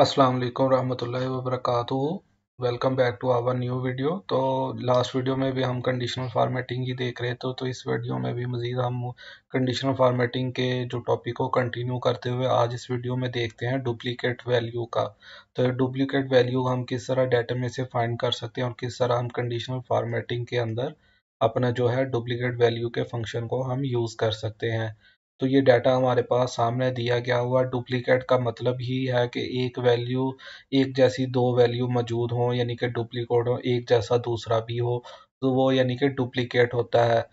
अस्सलाम वालेकुम रहमतुल्लाहि व बरकातहू welcome back to our new video तो लास्ट वीडियो में भी हम कंडीशनल फार्मेटिंग ही देख रहे थे तो इस वीडियो में भी मज़ीद हम कंडीशनल फार्मेटिंग के जो टॉपिक को कंटिन्यू करते हुए आज इस वीडियो में देखते हैं डुप्लीकेट वैल्यू का तो डुप्लीकेट वैल्यू हम किस तरह डाटा में से फाइंड कर सकते हैं और किस तरह हम कंडीशनल फार्मेटिंग के अंदर अपना जो है डुप्लीकेट वैल्यू के फंक्शन को हम यूज़ कर सकते हैं तो ये डाटा हमारे पास सामने दिया गया हुआ डुप्लीकेट का मतलब ही है कि एक वैल्यू एक जैसी दो वैल्यू मौजूद हो यानी कि डुप्लीकेट हो एक जैसा दूसरा भी हो तो वो यानी कि डुप्लीकेट होता है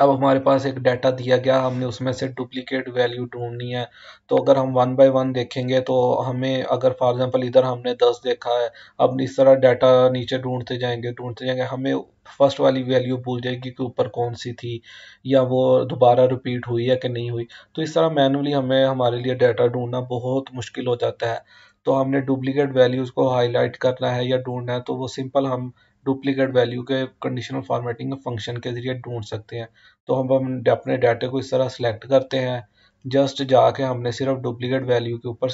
अब हमारे पास एक डाटा दिया गया हमने उसमें से डुप्लीकेट वैल्यू ढूंढनी है तो अगर हम वन बाय वन देखेंगे तो हमें अगर फॉर एग्जांपल इधर हमने दस देखा है अब इस तरह डाटा नीचे ढूंढते जाएंगे ढूंढते जाएंगे हमें फर्स्ट वाली वैल्यू भूल जाएगी कि ऊपर कौन सी थी या वो दोबारा रिपीट हुई है कि नहीं हुई तो इस तरह मैनुअली हमें हमारे लिए डाटा ढूंढना बहुत मुश्किल हो जाता है तो हमने डुप्लीकेट वैल्यूज़ को हाईलाइट करना है या ढूंढना है तो वो सिंपल हम डुप्लीकेट वैल्यू के कंडीशनल फॉर्मेटिंग फंक्शन के जरिए ढूंढ सकते हैं तो हम अपने डाटे को इस तरह सेलेक्ट करते हैं जस्ट जाके हमने सिर्फ डुप्लीकेट वैल्यू के ऊपर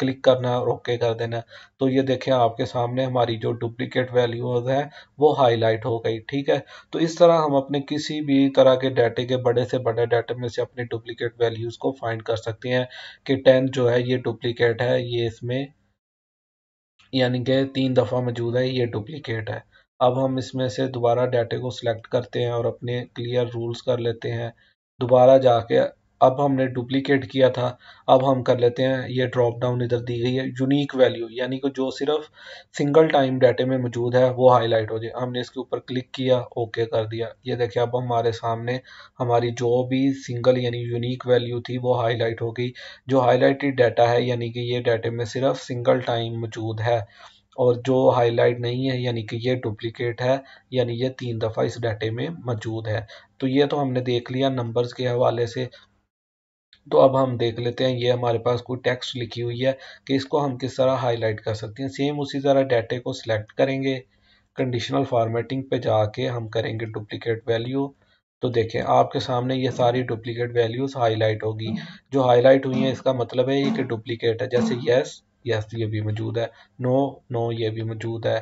क्लिक करना है और ओके कर देना है तो ये देखें आपके सामने हमारी जो डुप्लीकेट वैल्यूज हैं वो हाईलाइट हो गई ठीक है तो इस तरह हम अपने किसी भी तरह के डाटे के बड़े से बड़े डाटे में से अपने डुप्लीकेट वैल्यूज़ को फाइंड कर सकते हैं कि टेन जो है ये डुप्लीकेट है ये इसमें यानी कि तीन दफ़ा मौजूद है ये डुप्लीकेट है अब हम इसमें से दोबारा डाटे को सिलेक्ट करते हैं और अपने क्लियर रूल्स कर लेते हैं दोबारा जाके अब हमने डुप्लीकेट किया था अब हम कर लेते हैं ये ड्रॉप डाउन इधर दी गई है यूनिक वैल्यू यानी कि जो सिर्फ सिंगल टाइम डाटे में मौजूद है वो हाईलाइट हो जाए हमने इसके ऊपर क्लिक किया ओके कर दिया ये देखिए अब हमारे सामने हमारी जो भी सिंगल यानी यूनिक वैल्यू थी वो हाईलाइट हो गई जो हाईलाइटेड डाटा है यानी कि ये डाटे में सिर्फ सिंगल टाइम मौजूद है और जो हाईलाइट नहीं है यानी कि ये डुप्लीकेट है यानी ये तीन दफ़ा इस डाटे में मौजूद है तो ये तो हमने देख लिया नंबर्स के हवाले से तो अब हम देख लेते हैं ये हमारे पास कोई टेक्स्ट लिखी हुई है कि इसको हम किस तरह हाईलाइट कर सकते हैं सेम उसी तरह डाटे को सिलेक्ट करेंगे कंडीशनल फॉर्मेटिंग पे जाके हम करेंगे डुप्लीकेट वैल्यू तो देखें आपके सामने ये सारी डुप्लीकेट वैल्यूज़ हाईलाइट होगी हम्म। जो हाईलाइट हुई है इसका मतलब है ये कि डुप्लीकेट है जैसे येस यस ये भी मौजूद है नो नो ये भी मौजूद है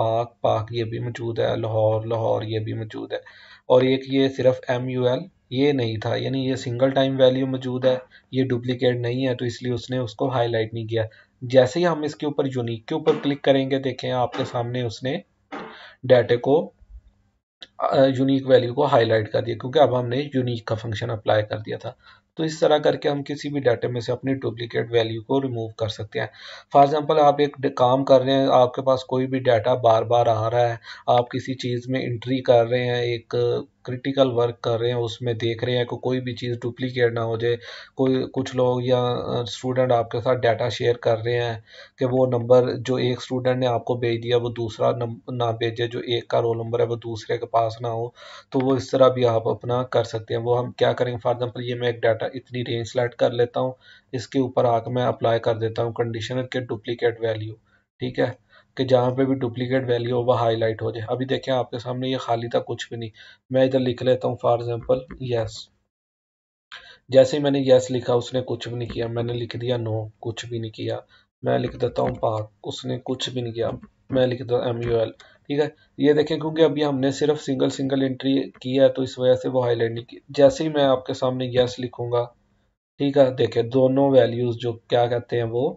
पाक पाक ये भी मौजूद है लाहौर लाहौर ये भी मौजूद है और एक ये सिर्फ एम यू एल ये नहीं था यानी ये सिंगल टाइम वैल्यू मौजूद है ये डुप्लीकेट नहीं है तो इसलिए उसने उसको हाईलाइट नहीं किया जैसे ही हम इसके ऊपर यूनिक के ऊपर क्लिक करेंगे देखें आपके सामने उसने डाटे को यूनिक वैल्यू को हाईलाइट कर दिया क्योंकि अब हमने यूनिक का फंक्शन अप्लाई कर दिया था तो इस तरह करके हम किसी भी डाटा में से अपनी डुप्लीकेट वैल्यू को रिमूव कर सकते हैं फॉर एग्जांपल आप एक काम कर रहे हैं आपके पास कोई भी डाटा बार बार आ रहा है आप किसी चीज़ में इंट्री कर रहे हैं एक क्रिटिकल वर्क कर रहे हैं उसमें देख रहे हैं कि कोई भी चीज़ डुप्लीकेट ना हो जाए कोई कुछ लोग या स्टूडेंट आपके साथ डाटा शेयर कर रहे हैं कि वो नंबर जो एक स्टूडेंट ने आपको भेज दिया वो दूसरा ना भेजे जो एक का रोल नंबर है वो दूसरे के पास ना हो तो वो इस तरह भी आप अपना कर सकते हैं वो हम क्या करेंगे फॉर एग्जाम्पल ये मैं एक डाटा इतनी रेंज सेलेक्ट कर लेता हूँ इसके ऊपर आकर मैं अप्लाई कर देता हूँ कंडीशनर के डुप्लीकेट वैल्यू ठीक है कि जहाँ पे भी डुप्लीकेट वैल्यू हो वह हाईलाइट हो जाए अभी देखें आपके सामने ये खाली था कुछ भी नहीं मैं इधर लिख लेता हूँ फॉर एग्जाम्पल यस जैसे ही मैंने यस लिखा उसने कुछ भी नहीं किया मैंने लिख दिया नो कुछ भी नहीं किया मैं लिख देता हूँ पार्क उसने कुछ भी नहीं किया मैं लिख देता एम यू एल ठीक है ये देखें क्योंकि अभी हमने सिर्फ सिंगल सिंगल एंट्री की है तो इस वजह से वो हाईलाइट नहीं की जैसे ही मैं आपके सामने यस लिखूंगा ठीक है देखें दोनों वैल्यूज़ जो क्या कहते हैं वो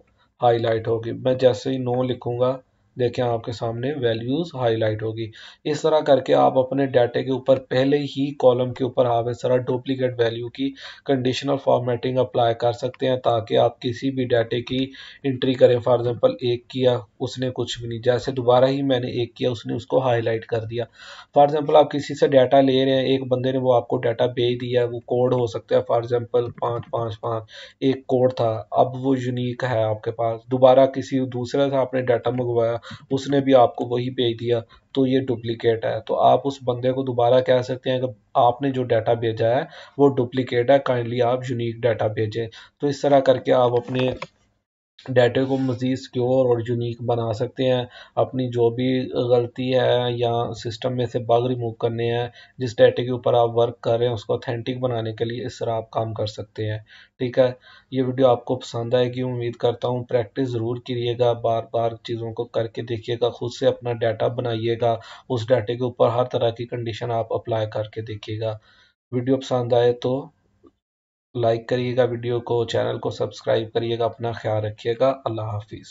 हाईलाइट होगी मैं जैसे ही नो लिखूंगा देखें आपके सामने वैल्यूज़ हाईलाइट होगी इस तरह करके आप अपने डाटे के ऊपर पहले ही कॉलम के ऊपर आप इस तरह डुप्लीकेट वैल्यू की कंडीशनल फॉर्मेटिंग अप्लाई कर सकते हैं ताकि आप किसी भी डाटे की एंट्री करें फॉर एग्जांपल एक किया उसने कुछ भी नहीं जैसे दोबारा ही मैंने एक किया उसने उसको हाईलाइट कर दिया फॉर एग्ज़ाम्पल आप किसी से डाटा ले रहे हैं एक बंदे ने वो आपको डाटा भेज दिया वो कोड हो सकता है फॉर एग्जाम्पल पाँच पाँच पाँच एक कोड था अब वो यूनिक है आपके पास दोबारा किसी दूसरे से आपने डाटा मंगवाया उसने भी आपको वही भेज दिया तो ये डुप्लीकेट है तो आप उस बंदे को दोबारा कह सकते हैं कि आपने जो डाटा भेजा है वो डुप्लीकेट है काइंडली आप यूनिक डाटा भेजें तो इस तरह करके आप अपने डाटे को मज़ीद सिक्योर और यूनिक बना सकते हैं अपनी जो भी गलती है या सिस्टम में से बाग रिमूव करने हैं जिस डाटे के ऊपर आप वर्क कर रहे हैं उसको ऑथेंटिक बनाने के लिए इस तरह आप काम कर सकते हैं ठीक है ये वीडियो आपको पसंद आएगी उम्मीद करता हूँ प्रैक्टिस ज़रूर करिएगा बार बार चीज़ों को करके देखिएगा खुद से अपना डाटा बनाइएगा उस डाटे के ऊपर हर तरह की कंडीशन आप अप्लाई करके देखिएगा वीडियो पसंद आए तो लाइक करिएगा वीडियो को चैनल को सब्सक्राइब करिएगा अपना ख्याल रखिएगा अल्लाह हाफिज़